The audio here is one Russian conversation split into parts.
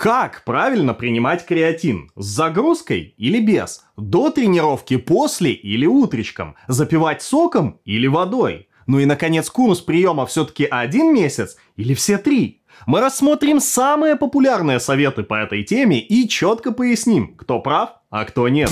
Как правильно принимать креатин? С загрузкой или без? До тренировки, после или утречком? Запивать соком или водой? Ну и, наконец, курс приема все-таки один месяц или все три? Мы рассмотрим самые популярные советы по этой теме и четко поясним, кто прав, а кто нет.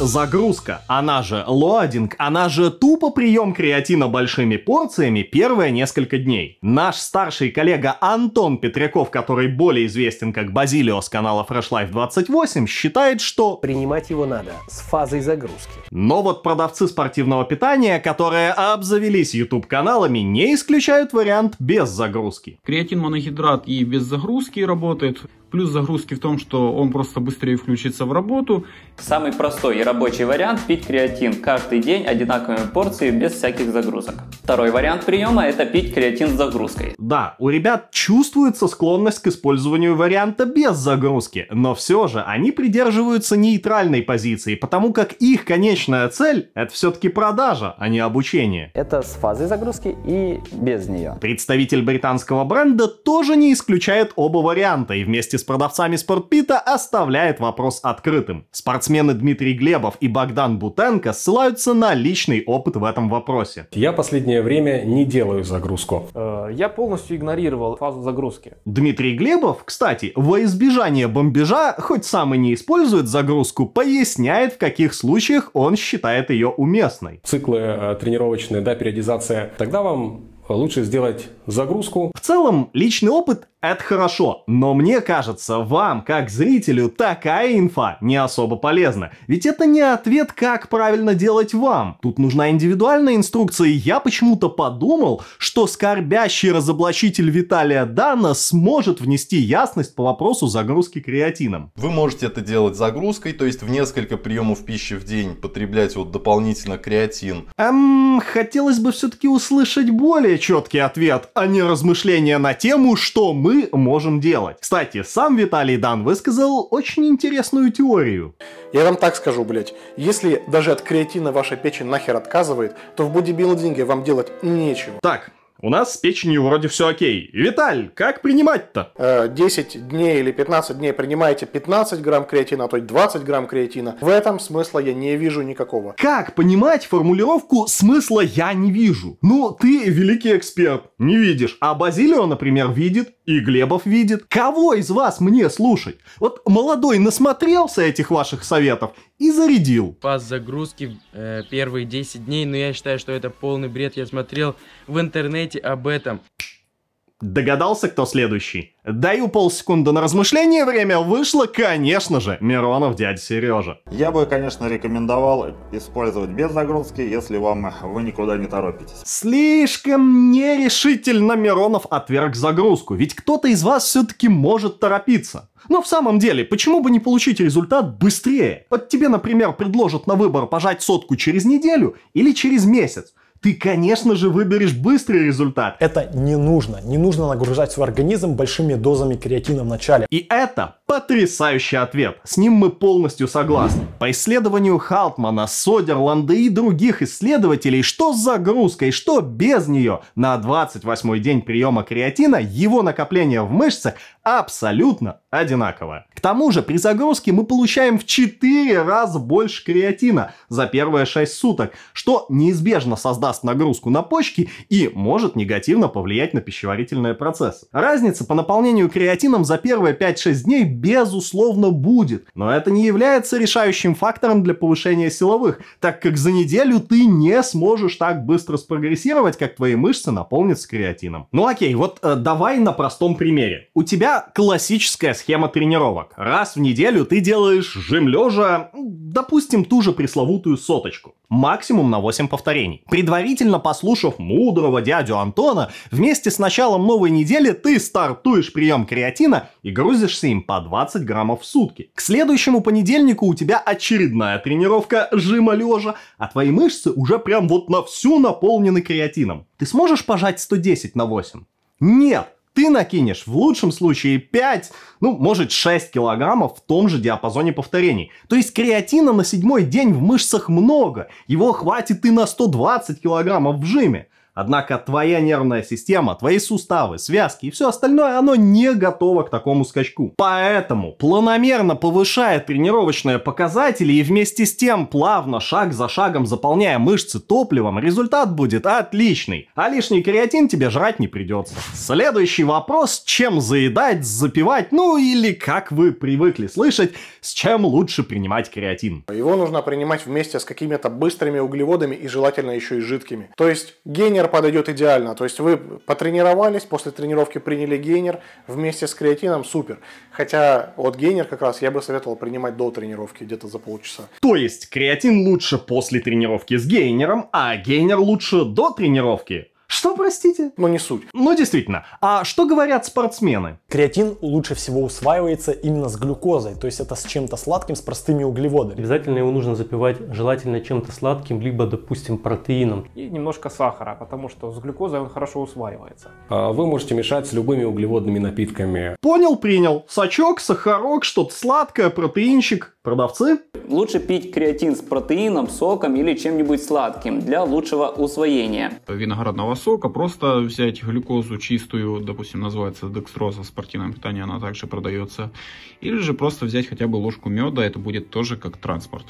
Загрузка, она же лоадинг, она же тупо прием креатина большими порциями первые несколько дней. Наш старший коллега Антон Петряков, который более известен как Базилио с канала Fresh Life 28, считает, что принимать его надо с фазой загрузки. Но вот продавцы спортивного питания, которые обзавелись YouTube-каналами, не исключают вариант без загрузки. Креатин моногидрат и без загрузки работает. Плюс загрузки в том, что он просто быстрее включится в работу. Самый простой и рабочий вариант – пить креатин каждый день одинаковыми порциями без всяких загрузок. Второй вариант приема – это пить креатин с загрузкой. Да, у ребят чувствуется склонность к использованию варианта без загрузки, но все же они придерживаются нейтральной позиции, потому как их конечная цель – это все-таки продажа, а не обучение. Это с фазой загрузки и без нее. Представитель британского бренда тоже не исключает оба варианта и вместе с продавцами спортпита оставляет вопрос открытым. Спортсмены Дмитрий Глебов и Богдан Бутенко ссылаются на личный опыт в этом вопросе. Я последнее время не делаю загрузку. Э, я полностью игнорировал фазу загрузки. Дмитрий Глебов, кстати, во избежание бомбежа, хоть сам и не использует загрузку, поясняет, в каких случаях он считает ее уместной. Циклы э, тренировочные, да, периодизация. Тогда вам лучше сделать загрузку. В целом, личный опыт это хорошо, но мне кажется, вам, как зрителю, такая инфа не особо полезна. Ведь это не ответ, как правильно делать вам. Тут нужна индивидуальная инструкция, и я почему-то подумал, что скорбящий разоблачитель Виталия Дана сможет внести ясность по вопросу загрузки креатином. Вы можете это делать загрузкой, то есть в несколько приемов пищи в день потреблять вот дополнительно креатин. Эм, хотелось бы все-таки услышать более четкий ответ, а не размышления на тему, что мы мы можем делать. Кстати, сам Виталий Дан высказал очень интересную теорию. Я вам так скажу, блять, если даже от креатина ваша печень нахер отказывает, то в бодибилдинге вам делать нечего. Так, у нас с печенью вроде все окей. Виталь, как принимать-то? 10 э, дней или 15 дней принимаете 15 грамм креатина, а то есть 20 грамм креатина. В этом смысла я не вижу никакого. Как понимать формулировку «смысла я не вижу»? Ну, ты великий эксперт, не видишь. А Базилио, например, видит, и Глебов видит. Кого из вас мне слушать? Вот молодой насмотрелся этих ваших советов и зарядил. Пас загрузки э, первые 10 дней, но я считаю, что это полный бред. Я смотрел в интернете об этом. Догадался, кто следующий? Даю полсекунды на размышление, время вышло, конечно же, Миронов дядя Сережа. Я бы, конечно, рекомендовал использовать без загрузки, если вам э, вы никуда не торопитесь. Слишком нерешительно Миронов отверг загрузку, ведь кто-то из вас все-таки может торопиться. Но в самом деле, почему бы не получить результат быстрее? Вот тебе, например, предложат на выбор пожать сотку через неделю или через месяц ты, конечно же, выберешь быстрый результат. Это не нужно. Не нужно нагружать свой организм большими дозами креатина в начале. И это потрясающий ответ. С ним мы полностью согласны. По исследованию Халтмана, Содерланда и других исследователей, что с загрузкой, что без нее, на 28-й день приема креатина его накопление в мышцах абсолютно одинаковое. К тому же при загрузке мы получаем в 4 раза больше креатина за первые 6 суток, что неизбежно создаст нагрузку на почки и может негативно повлиять на пищеварительные процессы. Разница по наполнению креатином за первые 5-6 дней безусловно будет, но это не является решающим фактором для повышения силовых, так как за неделю ты не сможешь так быстро спрогрессировать, как твои мышцы наполнятся креатином. Ну окей, вот э, давай на простом примере. У тебя классическая схема тренировок навык. Раз в неделю ты делаешь жим лежа, допустим, ту же пресловутую соточку. Максимум на 8 повторений. Предварительно послушав мудрого дядю Антона, вместе с началом новой недели ты стартуешь прием креатина и грузишься им по 20 граммов в сутки. К следующему понедельнику у тебя очередная тренировка жима лежа, а твои мышцы уже прям вот на всю наполнены креатином. Ты сможешь пожать 110 на 8? Нет, ты накинешь в лучшем случае 5, ну, может 6 килограммов в том же диапазоне повторений. То есть креатина на седьмой день в мышцах много, его хватит и на 120 килограммов в жиме. Однако твоя нервная система, твои суставы, связки и все остальное, оно не готово к такому скачку. Поэтому, планомерно повышая тренировочные показатели и вместе с тем плавно, шаг за шагом заполняя мышцы топливом, результат будет отличный. А лишний креатин тебе жрать не придется. Следующий вопрос, чем заедать, запивать, ну или как вы привыкли слышать, с чем лучше принимать креатин. Его нужно принимать вместе с какими-то быстрыми углеводами и желательно еще и жидкими. То есть генер подойдет идеально. То есть вы потренировались, после тренировки приняли гейнер вместе с креатином, супер. Хотя вот гейнер как раз я бы советовал принимать до тренировки, где-то за полчаса. То есть креатин лучше после тренировки с гейнером, а гейнер лучше до тренировки? Что, простите? Ну, не суть. Ну, действительно. А что говорят спортсмены? Креатин лучше всего усваивается именно с глюкозой, то есть это с чем-то сладким, с простыми углеводами. Обязательно его нужно запивать желательно чем-то сладким, либо, допустим, протеином. И немножко сахара, потому что с глюкозой он хорошо усваивается. А вы можете мешать с любыми углеводными напитками. Понял, принял. Сачок, сахарок, что-то сладкое, протеинчик. Продавцы? Лучше пить креатин с протеином, соком или чем-нибудь сладким для лучшего усвоения. Виноградного сока, просто взять глюкозу чистую, допустим, называется декстроза в спортивном питании, она также продается, или же просто взять хотя бы ложку меда, это будет тоже как транспорт.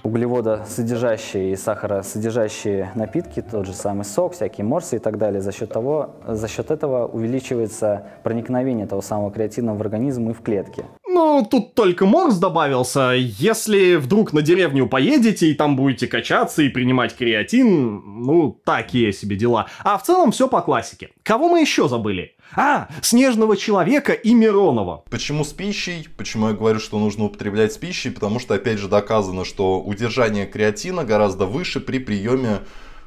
содержащие и сахара содержащие напитки, тот же самый сок, всякие морсы и так далее, за счет, того, за счет этого увеличивается проникновение того самого креатина в организм и в клетки. Ну, тут только Морс добавился. Если вдруг на деревню поедете и там будете качаться и принимать креатин, ну, такие себе дела. А в целом все по классике. Кого мы еще забыли? А, Снежного Человека и Миронова. Почему с пищей? Почему я говорю, что нужно употреблять с пищей? Потому что, опять же, доказано, что удержание креатина гораздо выше при приеме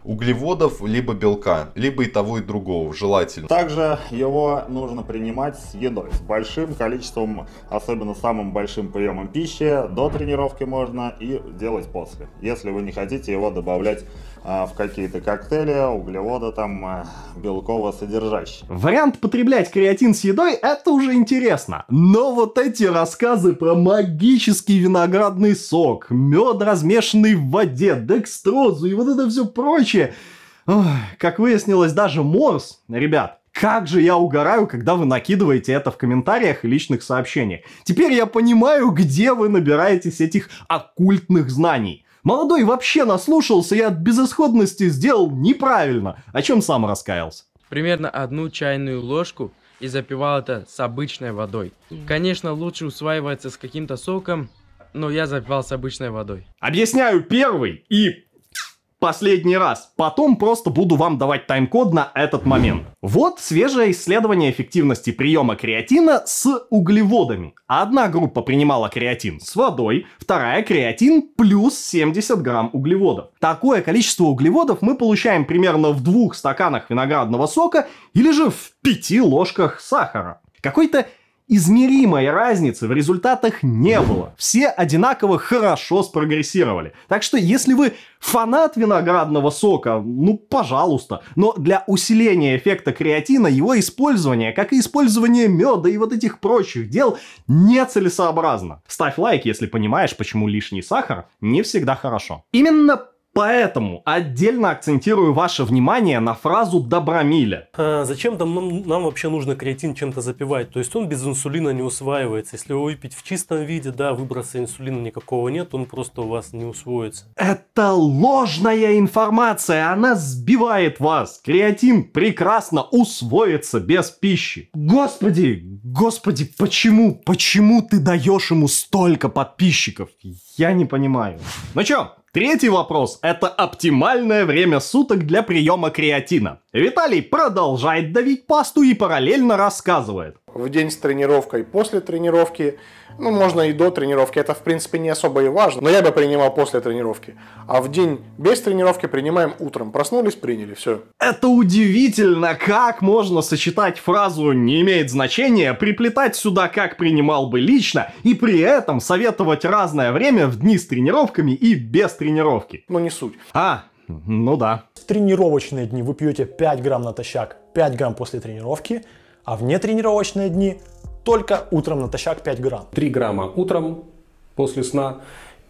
углеводов, либо белка, либо и того и другого, желательно. Также его нужно принимать с едой, с большим количеством, особенно самым большим приемом пищи, до тренировки можно и делать после, если вы не хотите его добавлять а, в какие-то коктейли, углевода там, а, белково содержащие. Вариант потреблять креатин с едой – это уже интересно. Но вот эти рассказы про магический виноградный сок, мед, размешанный в воде, декстрозу и вот это все прочее, случае, как выяснилось, даже Морс, ребят, как же я угораю, когда вы накидываете это в комментариях и личных сообщениях. Теперь я понимаю, где вы набираетесь этих оккультных знаний. Молодой вообще наслушался и от безысходности сделал неправильно, о чем сам раскаялся. Примерно одну чайную ложку и запивал это с обычной водой. Конечно, лучше усваивается с каким-то соком, но я запивал с обычной водой. Объясняю первый и последний раз. Потом просто буду вам давать тайм-код на этот момент. Вот свежее исследование эффективности приема креатина с углеводами. Одна группа принимала креатин с водой, вторая креатин плюс 70 грамм углеводов. Такое количество углеводов мы получаем примерно в двух стаканах виноградного сока или же в пяти ложках сахара. Какой-то измеримой разницы в результатах не было. Все одинаково хорошо спрогрессировали. Так что если вы фанат виноградного сока, ну пожалуйста. Но для усиления эффекта креатина его использование, как и использование меда и вот этих прочих дел, нецелесообразно. Ставь лайк, если понимаешь, почему лишний сахар не всегда хорошо. Именно Поэтому отдельно акцентирую ваше внимание на фразу «добромиля». А зачем нам, нам вообще нужно креатин чем-то запивать? То есть он без инсулина не усваивается. Если его выпить в чистом виде, да, выброса инсулина никакого нет, он просто у вас не усвоится. Это ложная информация, она сбивает вас. Креатин прекрасно усвоится без пищи. Господи, господи, почему, почему ты даешь ему столько подписчиков? Я не понимаю. Ну чё, Третий вопрос – это оптимальное время суток для приема креатина. Виталий продолжает давить пасту и параллельно рассказывает в день с тренировкой, после тренировки, ну, можно и до тренировки, это, в принципе, не особо и важно, но я бы принимал после тренировки. А в день без тренировки принимаем утром. Проснулись, приняли, все. Это удивительно, как можно сочетать фразу «не имеет значения», приплетать сюда, как принимал бы лично, и при этом советовать разное время в дни с тренировками и без тренировки. Ну, не суть. А, ну да. В тренировочные дни вы пьете 5 грамм натощак, 5 грамм после тренировки – а вне тренировочные дни только утром натощак 5 грамм. 3 грамма утром после сна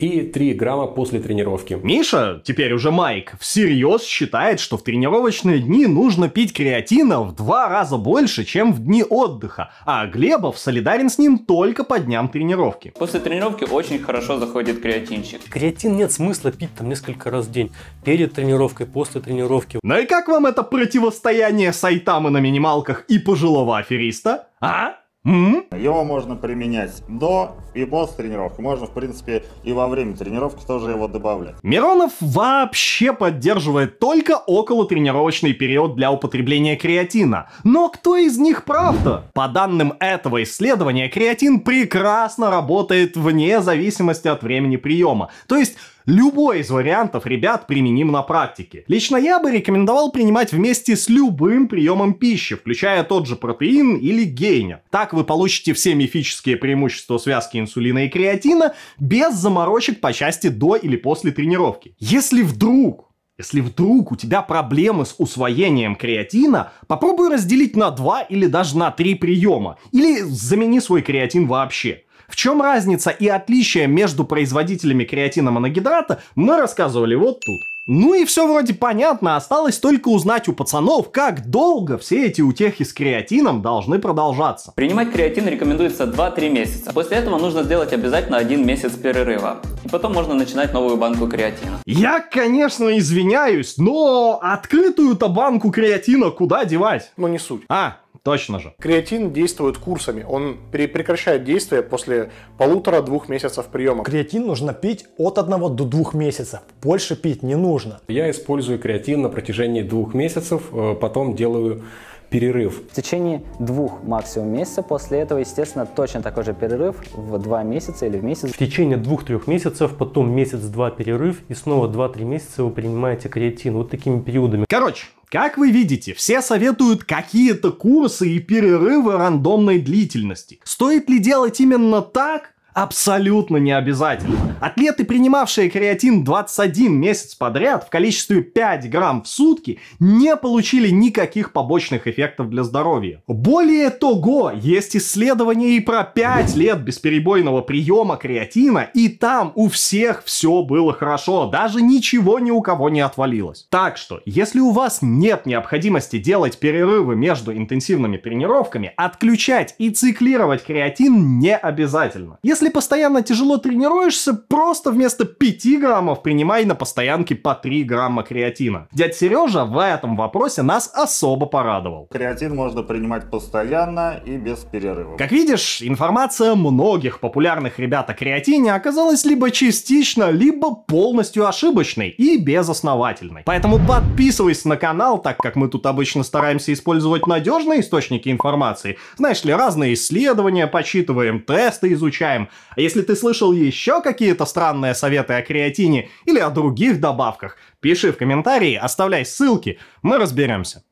и 3 грамма после тренировки. Миша, теперь уже Майк, всерьез считает, что в тренировочные дни нужно пить креатина в два раза больше, чем в дни отдыха, а Глебов солидарен с ним только по дням тренировки. После тренировки очень хорошо заходит креатинчик. Креатин нет смысла пить там несколько раз в день, перед тренировкой, после тренировки. Ну и как вам это противостояние Сайтамы на минималках и пожилого афериста? А? Его можно применять до и после тренировки. Можно, в принципе, и во время тренировки тоже его добавлять. Миронов вообще поддерживает только околотренировочный период для употребления креатина. Но кто из них прав-то? По данным этого исследования, креатин прекрасно работает вне зависимости от времени приема. То есть Любой из вариантов, ребят, применим на практике. Лично я бы рекомендовал принимать вместе с любым приемом пищи, включая тот же протеин или гейнер. Так вы получите все мифические преимущества связки инсулина и креатина без заморочек по части до или после тренировки. Если вдруг если вдруг у тебя проблемы с усвоением креатина, попробуй разделить на два или даже на три приема. Или замени свой креатин вообще. В чем разница и отличие между производителями креатина моногидрата, мы рассказывали вот тут. Ну и все вроде понятно, осталось только узнать у пацанов, как долго все эти утехи с креатином должны продолжаться. Принимать креатин рекомендуется 2-3 месяца. После этого нужно сделать обязательно один месяц перерыва. И потом можно начинать новую банку креатина. Я, конечно, извиняюсь, но открытую-то банку креатина куда девать? Ну не суть. А, Точно же. Креатин действует курсами. Он прекращает действие после полутора-двух месяцев приема. Креатин нужно пить от одного до двух месяцев. Больше пить не нужно. Я использую креатин на протяжении двух месяцев, э, потом делаю перерыв. В течение двух максимум месяцев. После этого, естественно, точно такой же перерыв в два месяца или в месяц. В течение двух-трех месяцев, потом месяц-два перерыв и снова два-три месяца вы принимаете креатин. Вот такими периодами. Короче, как вы видите, все советуют какие-то курсы и перерывы рандомной длительности. Стоит ли делать именно так? Абсолютно не обязательно. Атлеты, принимавшие креатин 21 месяц подряд в количестве 5 грамм в сутки, не получили никаких побочных эффектов для здоровья. Более того, есть исследования и про 5 лет бесперебойного приема креатина, и там у всех все было хорошо, даже ничего ни у кого не отвалилось. Так что, если у вас нет необходимости делать перерывы между интенсивными тренировками, отключать и циклировать креатин не обязательно. Если если постоянно тяжело тренируешься, просто вместо 5 граммов принимай на постоянке по 3 грамма креатина. Дядь Сережа в этом вопросе нас особо порадовал. Креатин можно принимать постоянно и без перерыва. Как видишь, информация многих популярных ребят о креатине оказалась либо частично, либо полностью ошибочной и безосновательной. Поэтому подписывайся на канал, так как мы тут обычно стараемся использовать надежные источники информации. Знаешь ли, разные исследования почитываем, тесты изучаем, а если ты слышал еще какие-то странные советы о креатине или о других добавках, пиши в комментарии, оставляй ссылки, мы разберемся.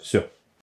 Все.